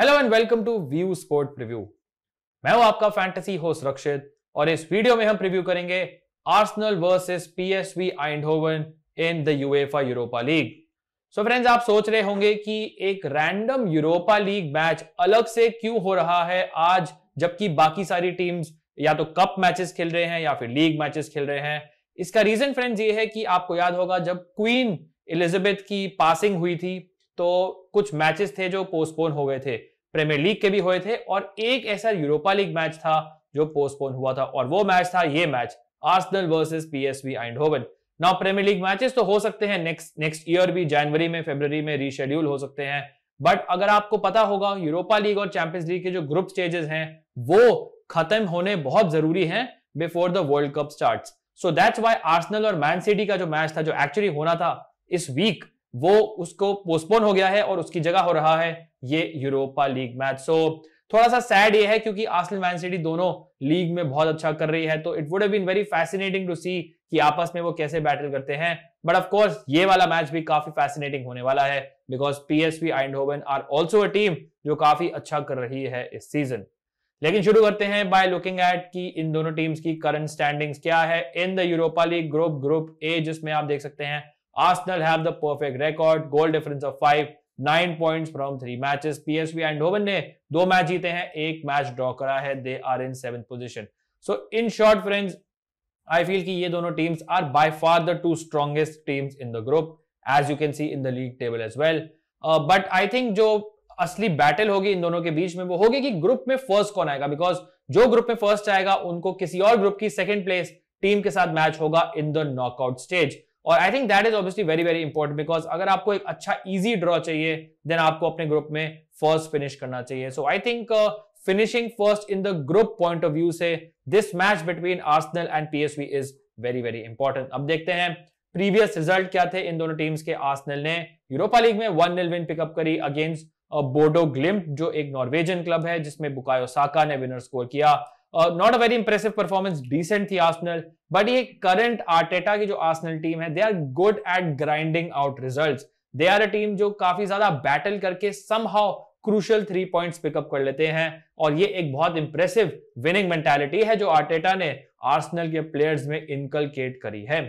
Hello and welcome to view sport preview मैं हूं आपका फैंटेसी होस्ट रक्षित और इस वीडियो में हम प्रिव्यू करेंगे Arsenal versus PSV Eindhoven in the UEFA Europa league so friends आप सोच रहे होंगे कि एक रैंडम यूरोपा लीग मैच अलग से क्यों हो रहा है आज जबकि बाकी सारी टीम्स या तो कप मैचेस खेल रहे हैं या फिर लीग मैचेस खेल रहे हैं इसका रीजन फ्रेंड्स ये है कि आपको याद होगा जब क्वीन एलिजाबेथ की पासिंग हुई थी तो कुछ मैचेस थे जो पोस्टपोन हो गए थे प्रीमियर लीग के भी हुए थे और एक ऐसा यूरोपा लीग मैच था जो पोस्टपोन हुआ था और वो मैच था ये match Arsenal versus PSV Eindhoven now Premier League matches तो हो सकते हैं नेक्स्ट नेक्स्ट ईयर भी जनवरी में फेब्रवरी में रीशेड्यूल हो सकते हैं बट अगर आपको पता होगा यूरोपा लीग और चैंपियंस लीग के जो ग्रुप स्टेजेस हैं वो खत्म होने बहुत जरूरी हैं before the World Cup start so that's why Arsenal और मैन सिटी का जो मैच था जो एक्चुअली होना था इस वीक वो उसको पोस्टपोन हो गया है और उसकी जगह हो रहा है ये यूरोपा लीग मैच सो थोड़ा सा सैड ये है क्योंकि आसल मैन सिटी दोनों लीग में बहुत अच्छा कर रही है तो it would been very fascinating to see कि आपस में वो कैसे बैटल करते हैं बट ऑफ कोर्स ये वाला मैच भी काफी फैसिनेटिंग होने वाला है because PSV Eindhoven are also a team जो काफी अच्छा कर रही है इस सीजन लेकिन शुरू करते हैं बाय लुकिंग एट कि इन दोनों टीम्स की करंट स्टैंडिंग्स क्या है in the Europa League group group A जिसमें आप देख सकते हैं Arsenal have the perfect record, goal difference of five nine points from three matches PSV Eindhoven ने दो मैच जीते हैं एक मैच ड्रॉ करा है they are in seven position so in short friends I feel कि ये दोनों teams are by far the two strongest teams in the group as you can see in the league table as well but I think जो असली battle होगी इन दोनों के बीच में वो होगी कि ग्रुप में फर्स्ट कौन आएगा बिकॉज जो ग्रुप में फर्स्ट आएगा उनको किसी और ग्रुप की सेकेंड प्लेस टीम के साथ मैच होगा इन द नॉकआउट स्टेज और I think that is obviously very very important because अगर आपको एक अच्छा इजी ड्रॉ चाहिए देन आपको अपने ग्रुप में फर्स्ट फिनिश करना चाहिए so I think finishing first in the group point of view से this match between Arsenal and PSV is very very important अब देखते हैं प्रीवियस रिजल्ट क्या थे इन दोनों टीम्स के आर्सनल ने यूरोपा लीग में वन नील विन पिकअप करी अगेंस्ट बोडो ग्लिम्प जो एक नॉर्वेजियन क्लब है जिसमें बुकायो साका ने विनर स्कोर किया not a very impressive performance decent थी आर्सनल बट ये करंट आर्टेटा की जो आर्सनल टीम है they are good at grinding out result they are a team जो काफी ज्यादा बैटल करके somehow crucial three points pick up कर लेते हैं और ये एक बहुत इंप्रेसिव विनिंग मेंटेलिटी है जो आर्टेटा ने आर्सनल के प्लेयर्स में इनकलकेट करी है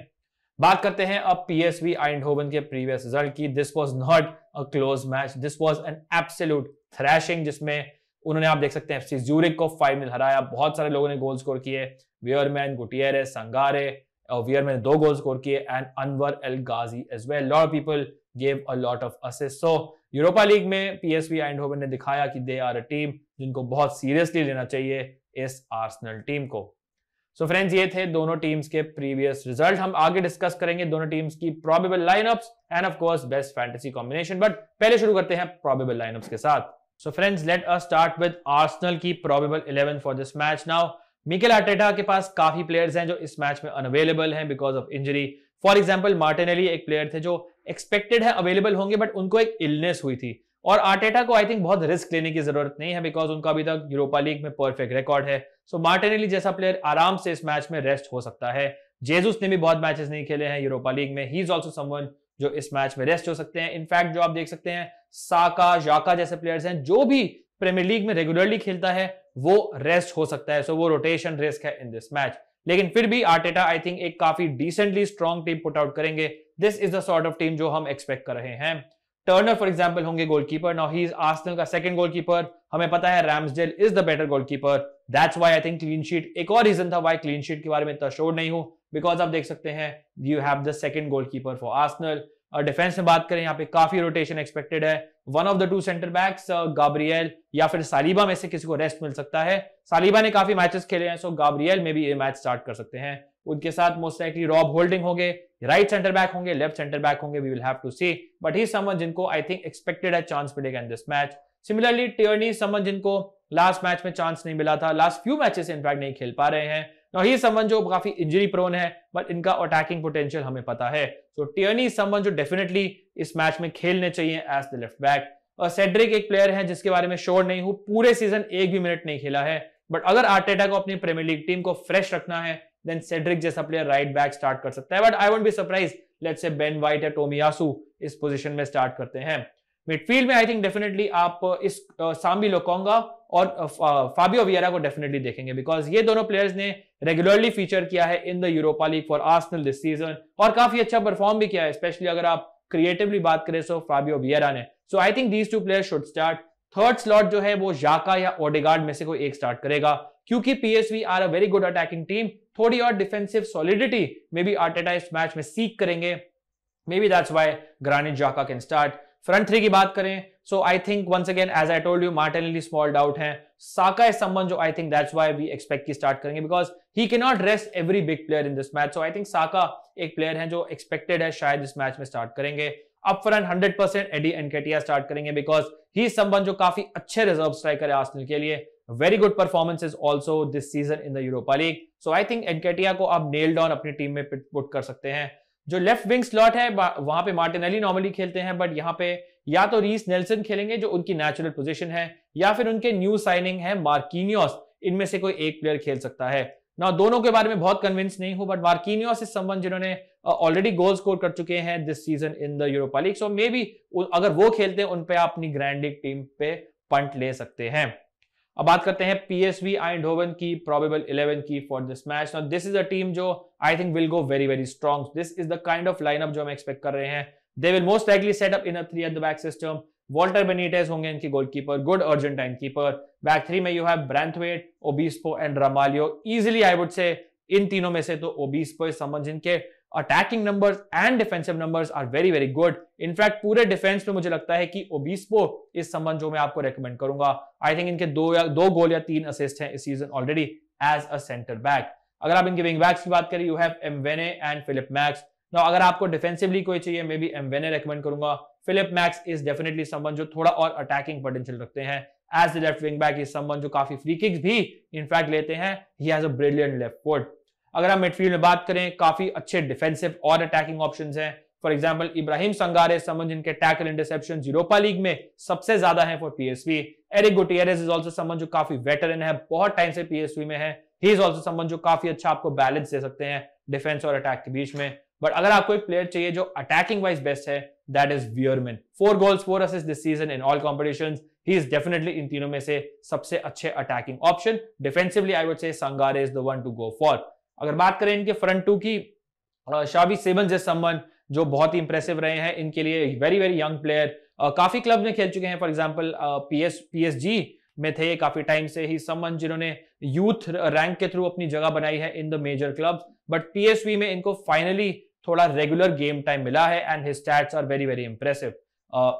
बात करते हैं अब पीएसवी आइंडहोवन के प्रीवियस रिजल्ट की this was not a close match this was an absolute thrashing जिसमें उन्होंने आप देख सकते हैं एफसी ज्यूरिक को फाइव मिल हराया बहुत सारे लोगों ने गोल स्कोर किए वियरमैन गुटियरे संगारे और वियरमैन दो गोल स्कोर किए and Anwar El Ghazi as well load people gave a lot of assist so Europa league में पीएसवी एंडहोवन ने दिखाया कि दे आर अ टीम जिनको बहुत सीरियसली लेना चाहिए इस आर्सनल टीम को सो so फ्रेंड्स ये थे दोनों टीम्स के प्रीवियस रिजल्ट हम आगे डिस्कस करेंगे दोनों टीम्स की probable lineups and of course best fantasy combination but पहले शुरू करते हैं प्रोबेबल लाइनअप्स के साथ so friends let us start with Arsenal की probable 11 for this match now Mikel Arteta के पास काफी प्लेयर्स हैं जो इस मैच में अनअवेलेबल हैं because of injury for example Martinelli एक प्लेयर थे जो एक्सपेक्टेड है अवेलेबल होंगे बट उनको एक इलनेस हुई थी और आर्टेटा को आई थिंक बहुत रिस्क लेने की जरूरत नहीं है बिकॉज उनका अभी तक यूरोपा लीग में परफेक्ट रिकॉर्ड है सो so, मार्टिनेली जैसा प्लेयर आराम से इस मैच में रेस्ट हो सकता है जेजुस ने भी बहुत मैचेस नहीं खेले हैं यूरोपा लीग में ही इज ऑल्सो समवन जो इस मैच में रेस्ट हो सकते हैं इनफैक्ट जो आप देख सकते हैं साका जाका जैसे प्लेयर्स हैं जो भी प्रीमियर लीग में रेगुलरली खेलता है वो रेस्ट हो सकता है सो so, वो रोटेशन रिस्क है इन दिस मैच लेकिन फिर भी आर्टेटा आई थिंक एक काफी decently strong team put out करेंगे this is the sort of team जो हम एक्सपेक्ट कर रहे हैं टर्नर फॉर एग्जाम्पल होंगे goalkeeper now he is Arsenal का सेकंड गोलकीपर हमें पता है Ramsdale is the better goalkeeper that's why I think clean sheet एक और रीजन था व्हाई क्लीन शीट के बारे में इतना शोर नहीं हूं बिकॉज आप देख सकते हैं you have the second goalkeeper for Arsenal और डिफेंस में बात करें यहाँ पे काफी रोटेशन एक्सपेक्टेड है one of the two centre backs Gabriel या फिर सालिबा में से किसी को रेस्ट मिल सकता है सालिबा ने काफी मैचेस खेले हैं सो गाब्रियल में भी ये मैच स्टार्ट कर सकते हैं उनके साथ मोस्ट लाइकली रॉब होल्डिंग होंगे राइट सेंटर बैक होंगे लेफ्ट सेंटर बैक होंगे we will have to see but he someone जिनको आई थिंक एक्सपेक्टेड है चांस मिलेगा in this match similarly Tierney someone जिनको लास्ट मैच में चांस नहीं मिला था लास्ट फ्यू मैचेस इनफैक्ट नहीं खेल पा रहे हैं Now he's someone जो काफी इंजरी प्रोन है बट इनका अटैकिंग पोटेंशियल हमें पता है सो टियनी समवन जो डेफिनेटली इस मैच में खेलने चाहिए as the left back Cedric एक प्लेयर है जिसके बारे में श्योर नहीं हूं पूरे सीजन एक भी मिनट नहीं खेला है बट अगर आर्टेटा को अपनी प्रीमियर लीग टीम को फ्रेश रखना है देन सेड्रिक जैसा प्लेयर राइट बैक स्टार्ट कर सकता है but I won't be surprised let's say Ben White या टोमियासू इस पोजिशन में स्टार्ट करते हैं मिडफील्ड में आई थिंक डेफिनेटली आप इस साम्बी लोकोंगा और फाबियो वियरा को डेफिनेटली देखेंगे बिकॉज ये दोनों प्लेयर्स ने रेगुलरली फीचर किया है in the Europa league for Arsenal this season और काफी अच्छा परफॉर्म भी किया है स्पेशली अगर आप क्रिएटिवली बात करें सो फाबियो वियरा ने so I think these two player should start third slot जो है वो जाका या ओडेगार्ड में से कोई एक स्टार्ट करेगा क्योंकि PSV are a very good attacking team थोड़ी और defensive solidity may be Arteta इस मैच में सीख करेंगे may be that's why Granit Xhaka can start front three की बात करें so I think once again as I told you Martinelli small doubt है साका इस संबंध जो I think that's why we expect की स्टार्ट करेंगे because he can not rest every big player in this match so I think Saka एक player है जो expected है शायद इस मैच में स्टार्ट करेंगे up front hundred percent Eddie Nketiah start करेंगे बिकॉज ही संबंध जो काफी अच्छे रिजर्व स्ट्राइकर है आर्सेनल के लिए very good performance is also this season in the Europa league so I think Nketiah को आप नेल डाउन अपनी टीम में पुट कर सकते हैं जो लेफ्ट विंग स्लॉट है वहां पे मार्टिनली नॉर्मली खेलते हैं बट यहाँ पे या तो रीस नेल्सन खेलेंगे जो उनकी नेचुरल पोजीशन है या फिर उनके न्यू साइनिंग है मार्किनियोस इनमें से कोई एक प्लेयर खेल सकता है ना दोनों के बारे में बहुत कन्विंस नहीं हूं बट मार्किनियोस इस संबंध जिन्होंने ऑलरेडी गोल स्कोर कर चुके हैं this season in the Europa league so may be अगर वो खेलते हैं उनपे आप अपनी ग्रैंड लीग टीम पे पंट ले सकते हैं अब बात करते हैं पीएसवी आइंडहोवन की प्रोबेबल 11 की for this match now this is a team जो I think will go very very strong this is the kind of lineup जो हम एक्सपेक्ट कर रहे हैं they will most likely set up in a three at the back system Walter Benitez होंगे इनके goalkeeper good Argentine keeper back three में you have Branthwaite Obispo and Ramalho easily I would say in तीनों में से तो ओबीस्पो is someone इनके attacking numbers and defensive numbers are very very good in fact पूरे defence में मुझे लगता है कि ओबिसपो इस संबंध जो मैं आपको रेकमेंड करूंगा आई थिंक इनके दो या दो गोल या तीन असिस्ट हैं इस season already as a centre back अगर आप इनके विंग बैक्स की बात करें you have Mwene and Philipp Max ना अगर आपको डिफेंसिवली कोई चाहिए मे बी एमवेने रेकमेंड करूंगा फिलिप मैक्स इज डेफिनेटली संबंध जो थोड़ा और अटैकिंग पोटेंशियल रखते हैं as the left wing back is संबंध जो काफी फ्री किक्स भी इनफैक्ट लेते हैं he has a brilliant left foot अगर हम मिडफील्ड में बात करें काफी अच्छे डिफेंसिव और अटैकिंग ऑप्शन है for example Ibrahim Sangare someone जिनके टैकल इंटरसेप्शन यूरोपा लीग में सबसे ज्यादा है for PSV Erick Gutierrez is also someone जो काफी वेटरन है बहुत टाइम से पीएसवी में है ही इज ऑल्सो समन जो काफी अच्छा आपको बैलेंस दे सकते हैं डिफेंस और अटैक के बीच में बट अगर आपको एक प्लेयर चाहिए जो अटैकिंग वाइज बेस्ट है that is Veerman four goals four assist this season in all competition he is definitely in तीनों में से सबसे अच्छे attacking option defensively I would say Sangare is the one to go for अगर बात करें इनके फ्रंट टू की शाबी सेवन जैसे संबंध जो बहुत ही इंप्रेसिव रहे हैं इनके लिए वेरी वेरी यंग प्लेयर काफी क्लब में खेल चुके हैं फॉर एग्जाम्पल पी एस में थे काफी टाइम से ही संबंध जिन्होंने यूथ रैंक के थ्रू अपनी जगह बनाई है in the major club but P में इनको फाइनली थोड़ा रेगुलर गेम टाइम मिला है and his stats are very very impressive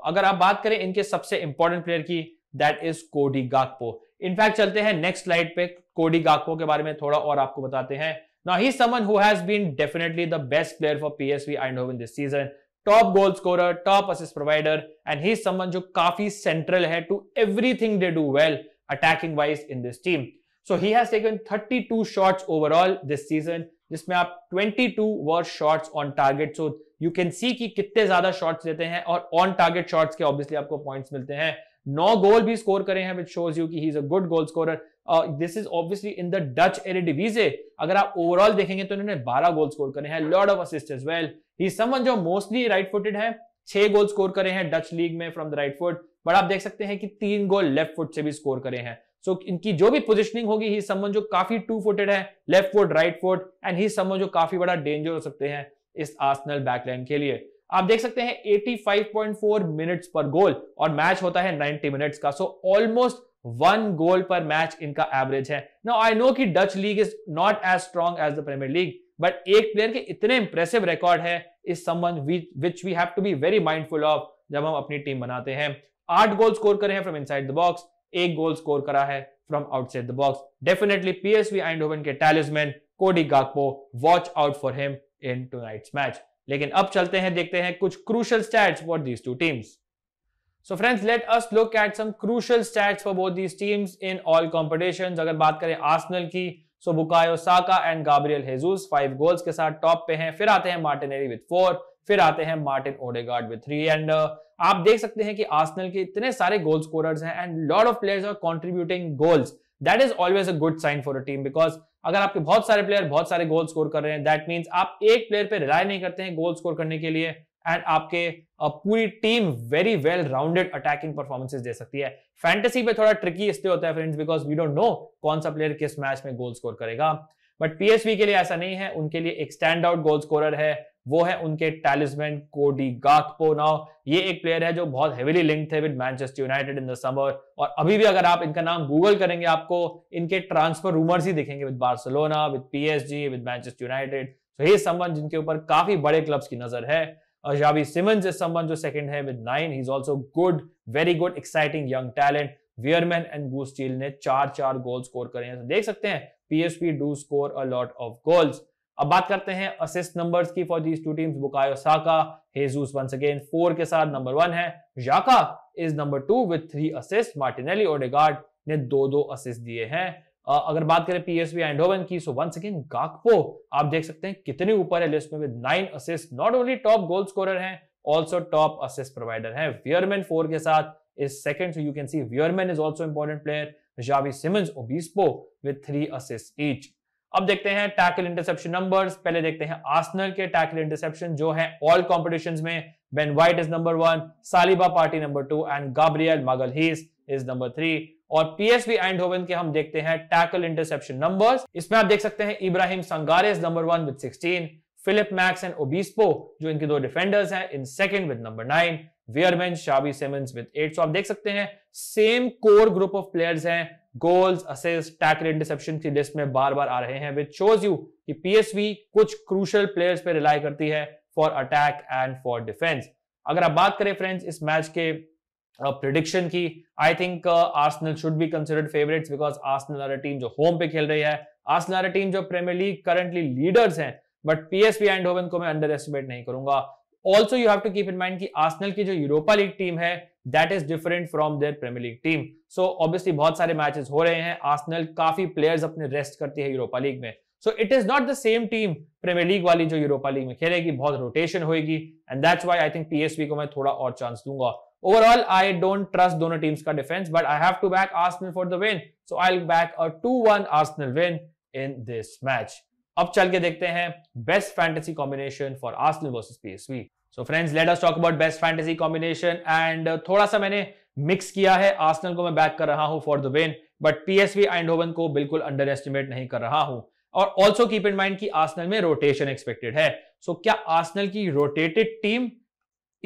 अगर आप बात करें इनके सबसे इंपॉर्टेंट प्लेयर की that is Cody Gakpo in fact चलते हैं नेक्स्ट स्लाइड पे कोडी गाकपो के बारे में थोड़ा और आपको बताते हैं Now he's someone who has been definitely the best player for PSV Eindhoven this season. Top goal scorer, top assist provider, and he's someone who काफी central है to everything they do well attacking wise in this team. So he has taken 32 shots overall this season, जिसमें आप 22 were shots on target. So you can see कि कितने ज्यादा shots देते हैं और on target shots के obviously आपको points मिलते हैं. नौ गोल भी स्कोर करे हैं विच शोज यू कि he is a good goal scorer this is obviously in the Dutch Eredivisie अगर आप ओवरऑल देखेंगे तो इन्होंने 12 गोल स्कोर करे हैं load of assist as well he someone जो मोस्टली राइट फुटेड है छह गोल स्कोर करे हैं डच लीग में from the right foot but आप देख सकते हैं कि तीन गोल लेफ्ट फुट से भी स्कोर करे हैं सो so, इनकी जो भी पोजिशनिंग होगी ही समन जो काफी टू फुटेड है left foot right foot and he someone जो काफी बड़ा डेंजर हो सकते हैं इस आसनल बैकलाइन के लिए आप देख सकते हैं 85.4 मिनट्स पर गोल और मैच होता है 90 मिनट्स का सो ऑलमोस्ट वन गोल पर मैच इनका एवरेज है ना आई नो कि Dutch league is not as strong as the premiere league but एक प्लेयर के इतने इंप्रेसिव रिकॉर्ड है is something which we have to be very mindful of जब हम अपनी टीम बनाते हैं आठ गोल स्कोर करे हैं फ्रॉम इनसाइड द बॉक्स एक गोल स्कोर करा है from outside the box definitely PSV Eindhoven के talisman Cody Gakpo watch out for him in tonight's match लेकिन अब चलते हैं देखते हैं कुछ crucial stats for these two teams so friends let us look at some crucial stats for both these teams in all competition अगर बात करें आर्सेनल की so Bukayo Saka and Gabriel Jesus five goals के साथ top पे हैं फिर आते हैं मार्टिनेरी विद फोर फिर आते हैं Martin Odegaard with three and आप देख सकते हैं कि आर्सेनल के इतने सारे गोल स्कोरर्स हैं and lot of players are contributing goals that is always a good sign for a team because अगर आपके बहुत सारे प्लेयर बहुत सारे गोल स्कोर कर रहे हैं दैट मीन्स आप एक प्लेयर पर रिलाय नहीं करते हैं गोल स्कोर करने के लिए एंड आपके पूरी team very well rounded attacking performances दे सकती है फैंटेसी पे थोड़ा ट्रिकी इसलिए होता है friends because we don't know कौन सा प्लेयर किस मैच में गोल स्कोर करेगा बट पीएसवी के लिए ऐसा नहीं है उनके लिए एक स्टैंड आउट गोल स्कोरर है वो है उनके टैलिस्मैन कोडी गाकपो नाउ ये एक प्लेयर है जो बहुत हेविली लिंक है with Manchester United in the summer और अभी भी अगर आप इनका नाम गूगल करेंगे आपको इनके ट्रांसफर रूमर्स ही दिखेंगे with Barcelona with PSG with Manchester United तो ये संबंध जिनके ऊपर काफी बड़े क्लब्स की नजर है Javi Simmons is someone who's second here with nine. He's also good, very good, exciting young talent. Veerman and Guus Til ने चार char गोल स्कोर करे हैं तो dekh sakte hain, PSP do score a lot of goals. अब बात करते हैं assist numbers की for these two teams Bukayo Saka Jesus once again four के साथ नंबर वन है Xhaka is number two with three assist Martinelli Odegaard ने दो दो असिस्ट दिए हैं अगर बात करें पीएसवी एंडोवन की सो वंस अगेन गाकपो आप देख सकते हैं कितने ऊपर है लिस्ट में with nine assist not only top goal scorer हैं ऑल्सो टॉप असिस्ट प्रोवाइडर हैं वियरमैन फोर के साथ is second so you can see Veerman is also important player Xavi Simons Obispo with three assist each अब देखते हैं tackle interception numbers पहले देखते हैं आर्सनल के टैकल इंटरसेप्शन जो है ऑल कॉम्पिटिशन्स में Ben White is number one Saliba Partey number two and Gabriel Magalhaes is number three और पीएसवी एंड होवन के हम देखते हैं टैकल इंटरसेप्शन नंबर्स इसमें आप देख सकते हैं Ibrahim Sangare's number one with 16 Philipp Max and Obispo जो इनके दो डिफेंडर्स हैं in second with number nine Veerman शाबी सेमंस विद एट सो आप देख सकते हैं same core group of players हैं गोल्स असिस्ट टैकल इंटरसेप्शन की लिस्ट में बार बार आ रहे हैं विच शोज यू कि पीएसवी कुछ क्रूशल प्लेयर्स पे रिलाई करती है for attack and for defence अगर आप बात करें फ्रेंड्स इस मैच के प्रिडिक्शन की I think Arsenal should be considered favourites because Arsenal are team जो होम पे खेल रही है आर्सनल आर टीम जो प्रीमियर लीग करंटली लीडर्स हैं बट पीएसपी एंड होवन को मैं अंडर एस्टिमेट नहीं करूंगा also you have to keep in mind की आर्सनल की जो यूरोपा लीग टीम है that is different from their Premier league team so obviously बहुत सारे मैचेस हो रहे हैं आर्सनल काफी प्लेयर्स अपने रेस्ट करती है यूरोपा लीग में so it is not the same team Premier League वाली जो यूरोपा लीग में खेलेगी बहुत रोटेशन होगी and that's why I think PSV को मैं थोड़ा और चांस दूंगा ओवरऑल आई डोंट ट्रस्ट दोनों टीम्स का defence but I have to back Arsenal for the win so I back a 2-1 Arsenal win in this match अब चल के देखते हैं best fantasy combination for Arsenal versus PSV so friends let us talk about best fantasy combination and थोड़ा सा मैंने mix किया है आर्सेनल को मैं बैक कर रहा हूं for the win but PSV Eindhoven को बिल्कुल अंडर एस्टिमेट नहीं कर रहा हूं और ऑल्सो कीप इन माइंड कि आर्सेनल में रोटेशन एक्सपेक्टेड है सो so, क्या आर्सेनल की rotated team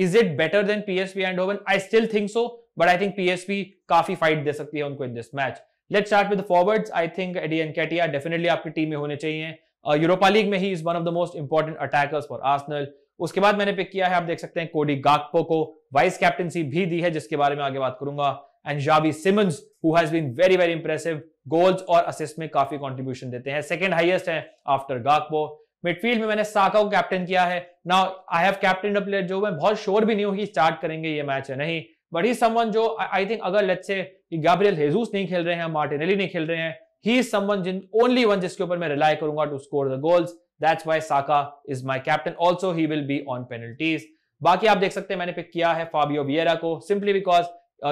is it better than PSV Eindhoven I still think so but I think PSV काफी फाइट दे सकती है उनको in this match let start with forwards I think Eddie Nketiah definitely आपकी team में होने चाहिए Europa uh, League में he is one of the most important attackers for Arsenal उसके बाद मैंने पिक किया है आप देख सकते हैं कोडी गाकपो को वाइस कैप्टनसी भी दी है जिसके बारे में आगे बात करूंगा and Xavi Simons who has been very very impressive goals और असिस्ट में काफी कंट्रीब्यूशन देते हैं सेकंड हाईएस्ट है आफ्टर गाकपो मिडफील्ड में मैंने साका को कैप्टन किया है ना आई हैव कैप्टन प्लेयर जो मैं बहुत श्योर भी नहीं हूँ कि स्टार्ट करेंगे ये मैच है नहीं बट ही समवन जो आई थिंक अगर लेट्स से गैब्रियल हेजूस नहीं खेल रहे हैं मार्टिनेली नहीं खेल रहे हैं ही समवन जिन ओनली वन जिसके ऊपर मैं रिलाई करूंगा to score the goals that's why Saka is my captain also he will be on penalties बाकी आप देख सकते हैं मैंने पिक किया है फाबियो बियरा को सिंपली बिकॉज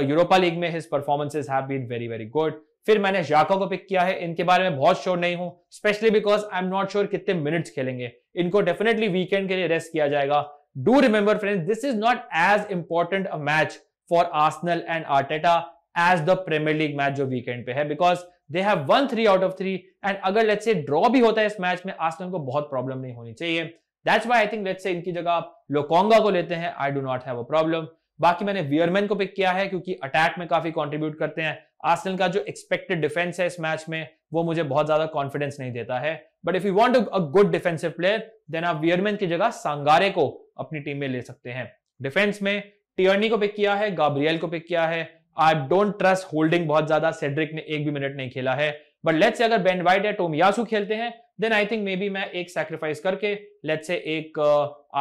यूरोपा लीग में his performances have been very very good फिर मैंने जाको को पिक किया है इनके बारे में बहुत श्योर नहीं हूं specially because I am not sure कितने मिनट्स खेलेंगे इनको डेफिनेटली वीकेंड के लिए रेस्ट किया जाएगा do remember friends this is not as important a match for Arsenal and Arteta as the premiere League match जो वीकेंड पे है because they have one three out of three and अगर let's say draw भी होता है इस match में Arsenal को बहुत प्रॉब्लम नहीं होनी चाहिए that's why I think let's say इनकी जगह आप लोकोंगा को लेते हैं I do not have a problem बाकी मैंने वियरमैन को पिक किया है क्योंकि अटैक में काफी कॉन्ट्रीब्यूट करते हैं आसन का जो एक्सपेक्टेड डिफेंस है इस मैच में वो मुझे बहुत ज्यादा कॉन्फिडेंस नहीं देता है but if you want a good defensive player then आप वियरमैन की जगह सांगारे को अपनी टीम में ले सकते हैं डिफेंस में टियर्नी को पिक किया है गाब्रियल को पिक किया है आई डोंट ट्रस्ट होल्डिंग बहुत ज्यादा सेड्रिक ने एक भी मिनट नहीं खेला है बट लेट्स अगर बेन वाइट या टोम यासू खेलते हैं then I think maybe मैं एक सेक्रीफाइस करके लेट्स से एक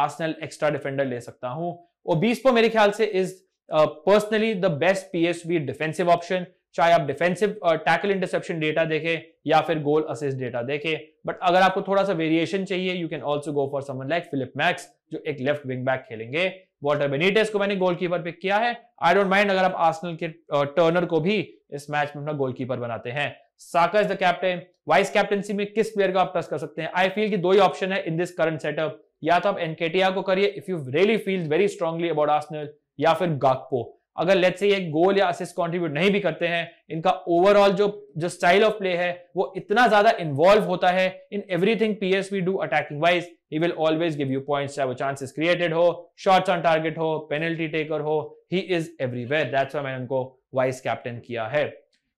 आर्सनल एक्स्ट्रा डिफेंडर ले सकता हूं ओबीसपो मेरे ख्याल से is personally the best PSV defensive option चाहे आप डिफेंसिव टैकल इंटरसेप्शन डेटा देखें या फिर गोल असिस्ट डेटा देखें बट अगर आपको थोड़ा सा वेरिएशन चाहिए you can also go for someone like Philipp Max जो एक लेफ्ट विंग बैक खेलेंगे वॉटर बेनीटेस को मैंने गोलकीपर पिक किया है आई डोंट माइंड अगर आप आर्सनल के टर्नर uh, को भी इस मैच में अपना गोलकीपर बनाते हैं Saka is the captain vice captaincy में किस प्लेयर को आप ट्रस्ट कर सकते हैं आई फील कि दो ही ऑप्शन है इन दिस करंट सेटअप या तो आप एनकेटिया को करिए if you really feel very strongly about Arsenal या फिर गाकपो अगर लेट से ये गोल या असिस्ट कंट्रीब्यूट नहीं भी करते हैं इनका ओवरऑल जो जो स्टाइल ऑफ प्ले है वो इतना ज्यादा इन्वॉल्व होता है in everything PSV do attacking wise he will always give you points चाहे वो चांसेस क्रिएटेड हो शॉट्स ऑन टारगेट हो पेनल्टी टेकर हो he is everywhere that's why मैंने उनको वाइस कैप्टन किया है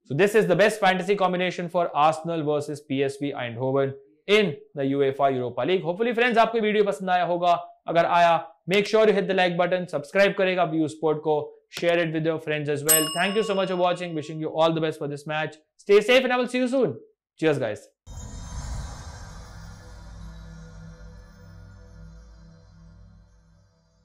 so this is the best fantasy combination for Arsenal versus PSV Eindhoven in the UEFA Europa League hopefully friends आपको video पसंद आया होगा अगर आया make sure you hit the like button subscribe करेगा View Sport को share it with your friends as well thank you so much for watching wishing you all the best for this match stay safe and I will see you soon cheers guys